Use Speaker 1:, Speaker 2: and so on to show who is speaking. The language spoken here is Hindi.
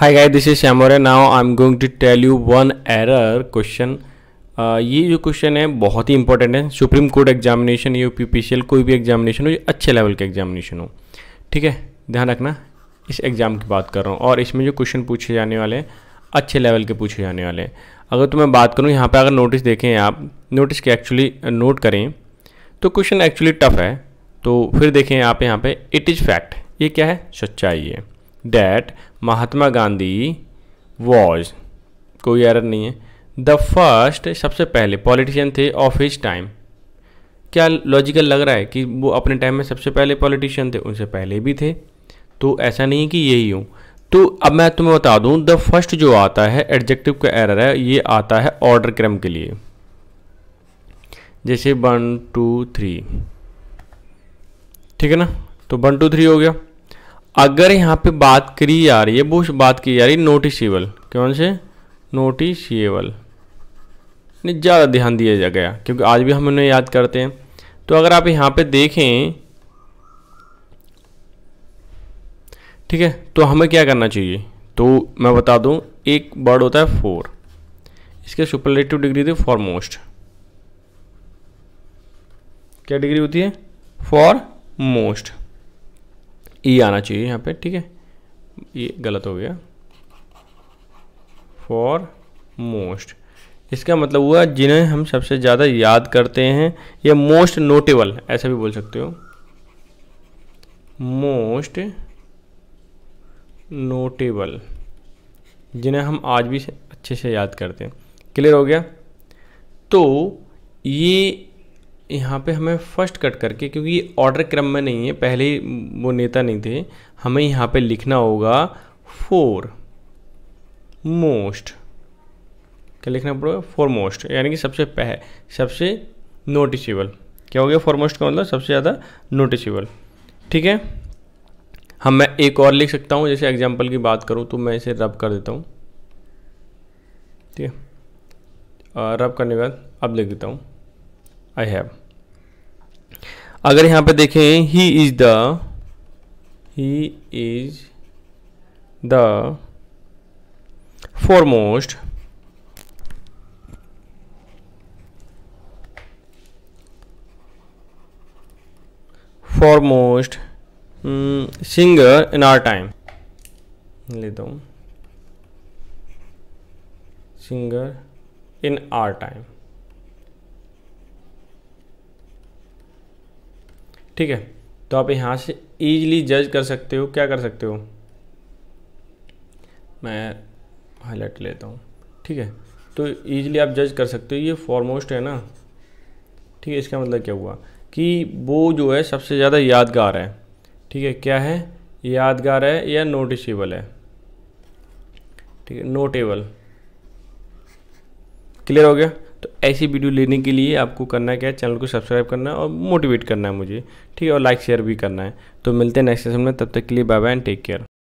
Speaker 1: high guys this is Shamore now I am going to tell you one error question ये जो क्वेश्चन है बहुत ही इंपॉर्टेंट है सुप्रीम कोर्ट एग्जामिनेशन या पी पी सी एल कोई भी एग्जामिनेशन हो ये अच्छे लेवल के एग्जामिनेशन हो ठीक है ध्यान रखना इस एग्ज़ाम की बात कर रहा हूँ और इसमें जो क्वेश्चन पूछे जाने वाले हैं अच्छे लेवल के पूछे जाने वाले हैं अगर तो मैं बात करूँ यहाँ पर अगर नोटिस देखें आप नोटिस के एक्चुअली नोट करें तो क्वेश्चन एक्चुअली टफ है तो फिर देखें आप यहाँ पर इट इज़ फैक्ट ये क्या है सच्चाई है डैट महात्मा गांधी वॉज कोई एरर नहीं है द फर्स्ट सबसे पहले पॉलिटिशियन थे ऑफ हिज टाइम क्या लॉजिकल लग रहा है कि वो अपने टाइम में सबसे पहले पॉलिटिशियन थे उनसे पहले भी थे तो ऐसा नहीं कि यही हूँ तो अब मैं तुम्हें बता दूँ द फर्स्ट जो आता है एडजेक्टिव का एरर है ये आता है ऑर्डर क्रम के लिए जैसे वन टू थ्री ठीक है ना तो वन टू थ्री हो गया अगर यहाँ पे बात करी जा रही है वो बात की जा रही है नोटिसबल कौन से नोटिसबल ज़्यादा ध्यान दिया गया क्योंकि आज भी हम उन्हें याद करते हैं तो अगर आप यहाँ पे देखें ठीक है तो हमें क्या करना चाहिए तो मैं बता दूं एक वर्ड होता है फोर इसके सुपरलेटिव डिग्री थी फॉर मोस्ट क्या डिग्री होती है फॉर मोस्ट ई e आना चाहिए यहाँ पे ठीक है ये गलत हो गया फॉर मोस्ट इसका मतलब हुआ जिन्हें हम सबसे ज़्यादा याद करते हैं या मोस्ट नोटेबल ऐसा भी बोल सकते हो मोस्ट नोटेबल जिन्हें हम आज भी अच्छे से याद करते हैं क्लियर हो गया तो ये यहाँ पे हमें फर्स्ट कट करके क्योंकि ये ऑर्डर क्रम में नहीं है पहले वो नेता नहीं थे हमें यहाँ पे लिखना होगा फोर मोस्ट क्या लिखना पड़ेगा फोर मोस्ट यानी कि सबसे पह सबसे नोटिसेबल क्या हो गया फोर मोस्ट का मतलब सबसे ज़्यादा नोटिसेबल ठीक है हम मैं एक और लिख सकता हूँ जैसे एग्जाम्पल की बात करूँ तो मैं इसे रब कर देता हूँ ठीक है रब करने के बाद अब लिख देता हूँ आई हैव अगर यहां पे देखें he is the he is the foremost foremost singer in our time लेता हूं सिंगर इन आर टाइम ठीक है तो आप यहाँ से ईजली जज कर सकते हो क्या कर सकते हो मैं हाईलाइट लेता हूँ ठीक है तो ईजिली आप जज कर सकते हो ये फॉरमोस्ट है ना ठीक है इसका मतलब क्या हुआ कि वो जो है सबसे ज़्यादा यादगार है ठीक है क्या है यादगार है या नोटिसबल है ठीक है नोटेबल क्लियर हो गया तो ऐसी वीडियो लेने के लिए आपको करना क्या है चैनल को सब्सक्राइब करना है और मोटिवेट करना है मुझे ठीक है और लाइक शेयर भी करना है तो मिलते हैं नेक्स्ट सेशन में तब तक के लिए bye bye and take care